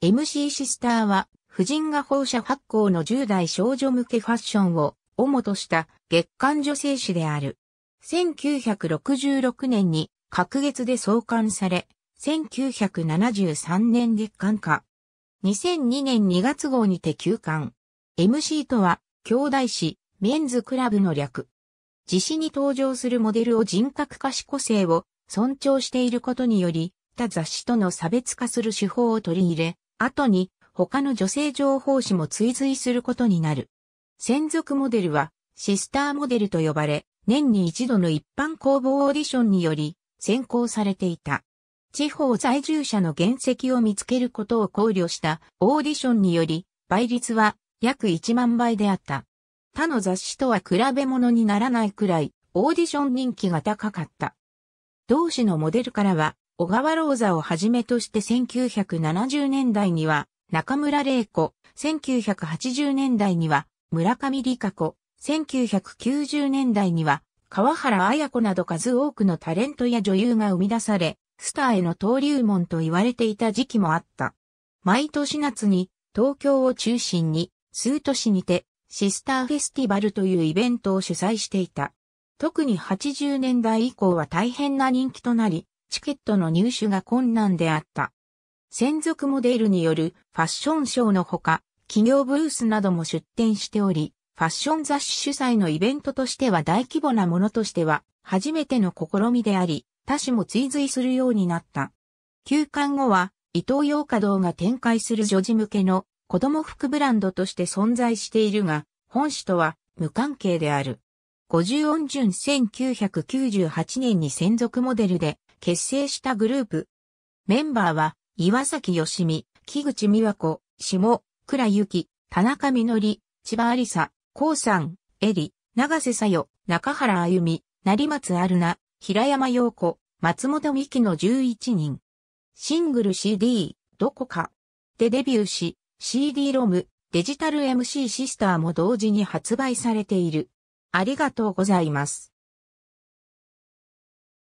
MC シスターは、婦人が放射発行の10代少女向けファッションを主とした月刊女性誌である。1966年に隔月で創刊され、1973年月刊化。2002年2月号にて休刊。MC とは、兄弟誌、メンズクラブの略。自誌に登場するモデルを人格化し個性を尊重していることにより、他雑誌との差別化する手法を取り入れ、後に他の女性情報誌も追随することになる。専属モデルはシスターモデルと呼ばれ、年に一度の一般公募オーディションにより選考されていた。地方在住者の原石を見つけることを考慮したオーディションにより倍率は約1万倍であった。他の雑誌とは比べ物にならないくらいオーディション人気が高かった。同誌のモデルからは小川ローザをはじめとして1970年代には中村玲子、1980年代には村上理香子、1990年代には川原綾子など数多くのタレントや女優が生み出され、スターへの登竜門と言われていた時期もあった。毎年夏に東京を中心に数都市にてシスターフェスティバルというイベントを主催していた。特に80年代以降は大変な人気となり、チケットの入手が困難であった。専属モデルによるファッションショーのほか、企業ブースなども出展しており、ファッション雑誌主催のイベントとしては大規模なものとしては初めての試みであり、他誌も追随するようになった。休館後は、伊東洋華堂が展開する女児向けの子供服ブランドとして存在しているが、本誌とは無関係である。50音順1998年に専属モデルで結成したグループ。メンバーは、岩崎よしみ、木口美和子、下、倉ゆき、田中みのり、千葉ありさ、こうさん、えり、長瀬さよ、中原あゆみ、成松あるな、平山陽子、松本美希の11人。シングル CD、どこか。でデビューし、CD ロム、デジタル MC シスターも同時に発売されている。ありがとうございます。